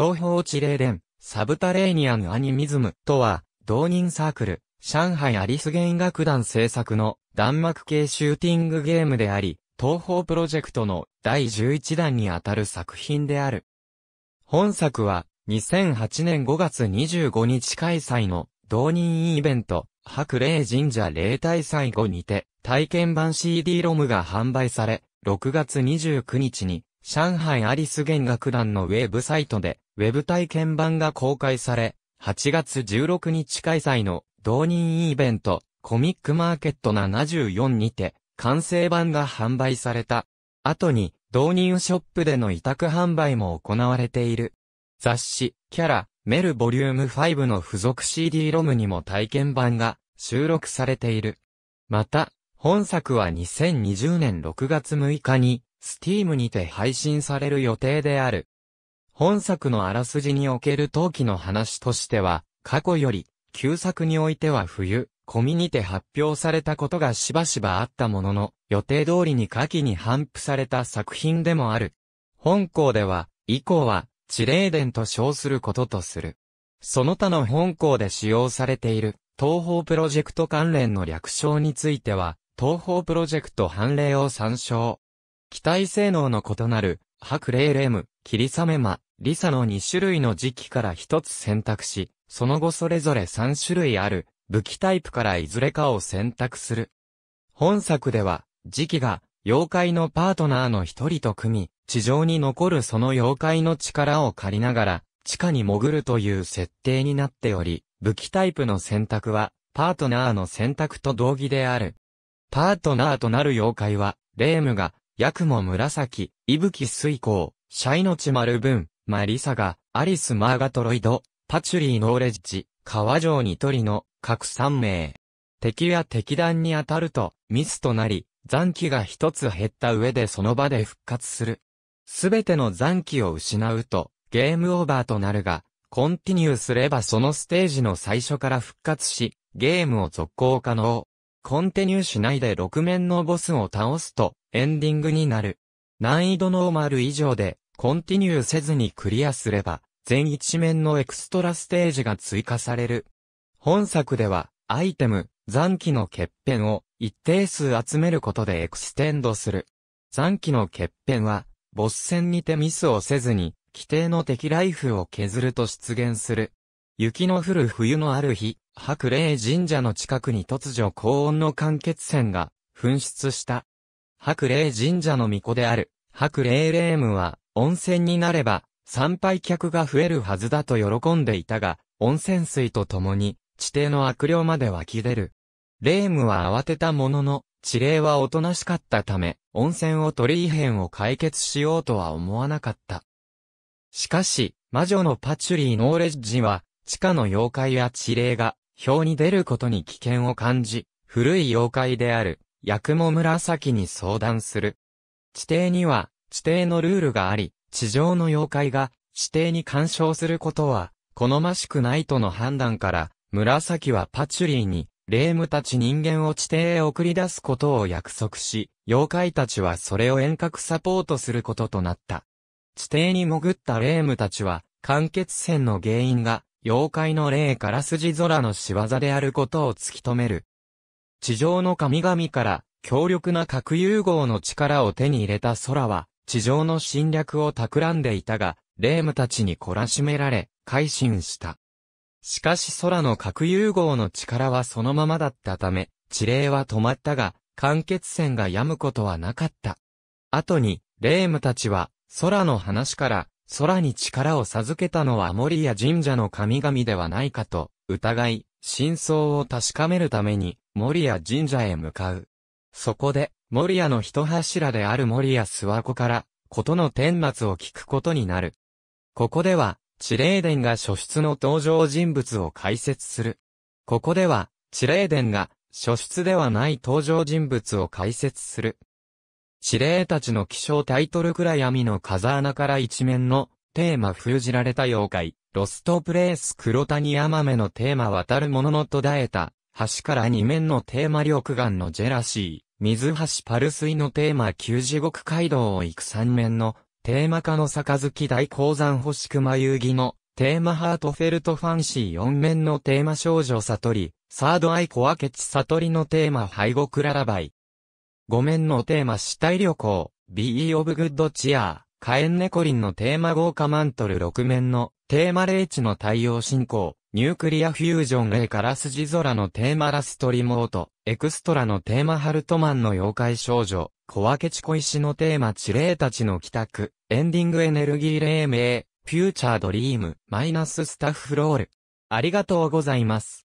東方地霊連、サブタレーニアンアニミズムとは、同人サークル、上海アリス弦楽団制作の弾幕系シューティングゲームであり、東方プロジェクトの第11弾にあたる作品である。本作は、2008年5月25日開催の同人イベント、白霊神社霊体祭後にて、体験版 CD ロムが販売され、6月29日に上海アリス弦楽団のウェブサイトで、ウェブ体験版が公開され、8月16日開催の同人イベント、コミックマーケット74にて、完成版が販売された。後に、導入ショップでの委託販売も行われている。雑誌、キャラ、メルボリューム5の付属 CD ロムにも体験版が収録されている。また、本作は2020年6月6日に Steam にて配信される予定である。本作のあらすじにおける陶器の話としては、過去より、旧作においては冬、コミにて発表されたことがしばしばあったものの、予定通りに夏季に反布された作品でもある。本校では、以降は、地霊伝と称することとする。その他の本校で使用されている、東方プロジェクト関連の略称については、東方プロジェクト判例を参照。機体性能の異なる、ハクレイレム、キリサメマ、リサの2種類の時期から1つ選択し、その後それぞれ3種類ある、武器タイプからいずれかを選択する。本作では、時期が、妖怪のパートナーの一人と組み、地上に残るその妖怪の力を借りながら、地下に潜るという設定になっており、武器タイプの選択は、パートナーの選択と同義である。パートナーとなる妖怪は、レームが、ヤクモ紫、伊吹水光、シャイノチマルブン、マリサガ、アリスマーガトロイド、パチュリーノーレッジ、川城トリの、各3名。敵や敵弾に当たると、ミスとなり、残機が一つ減った上でその場で復活する。すべての残機を失うと、ゲームオーバーとなるが、コンティニューすればそのステージの最初から復活し、ゲームを続行可能。コンティニューしないで6面のボスを倒すと、エンディングになる。難易度ノーマル以上で、コンティニューせずにクリアすれば、全一面のエクストラステージが追加される。本作では、アイテム、残機の欠片を一定数集めることでエクステンドする。残機の欠片は、ボス戦にてミスをせずに、規定の敵ライフを削ると出現する。雪の降る冬のある日、白霊神社の近くに突如高温の間欠泉が噴出した。白霊神社の巫女である、白霊霊夢は、温泉になれば、参拝客が増えるはずだと喜んでいたが、温泉水と共に、地底の悪霊まで湧き出る。霊夢は慌てたものの、地霊はおとなしかったため、温泉を取り異変を解決しようとは思わなかった。しかし、魔女のパチュリー・ノーレッジは、地下の妖怪や地霊が、表に出ることに危険を感じ、古い妖怪である、八雲紫に相談する。地底には、地底のルールがあり、地上の妖怪が、地底に干渉することは、好ましくないとの判断から、紫はパチュリーに、霊夢たち人間を地底へ送り出すことを約束し、妖怪たちはそれを遠隔サポートすることとなった。地底に潜った霊夢たちは、間欠泉の原因が、妖怪の霊から筋空の仕業であることを突き止める。地上の神々から強力な核融合の力を手に入れた空は、地上の侵略を企んでいたが、霊夢たちに懲らしめられ、改心した。しかし空の核融合の力はそのままだったため、地霊は止まったが、間欠線が止むことはなかった。後に、霊夢たちは、空の話から、空に力を授けたのは森や神社の神々ではないかと、疑い、真相を確かめるために、守谷神社へ向かう。そこで、守谷の一柱である守谷諏訪湖から、ことの顛末を聞くことになる。ここでは、地霊殿が初出の登場人物を解説する。ここでは、地霊殿が初出ではない登場人物を解説する。地霊たちの気象タイトル暗闇の風穴から一面のテーマ封じられた妖怪、ロストプレイス黒谷ヤマメのテーマ渡るものの途絶えた橋から2面のテーマ緑岩のジェラシー、水橋パル水のテーマ旧地獄街道を行く3面のテーマ化の杯大鉱山星熊遊戯のテーマハートフェルトファンシー4面のテーマ少女悟り、サードアイコアケチ悟りのテーマ背後クララバイ。5面のテーマ死体旅行、BE オブグッドチアー、カエンネコリンのテーマ豪華マントル6面のテーマレイチの太陽進行、ニュークリアフュージョン A からゾ空のテーマラストリモート、エクストラのテーマハルトマンの妖怪少女、小分けチコ石のテーマ地霊たちの帰宅、エンディングエネルギー黎明、フューチャードリーム、マイナススタッフロール。ありがとうございます。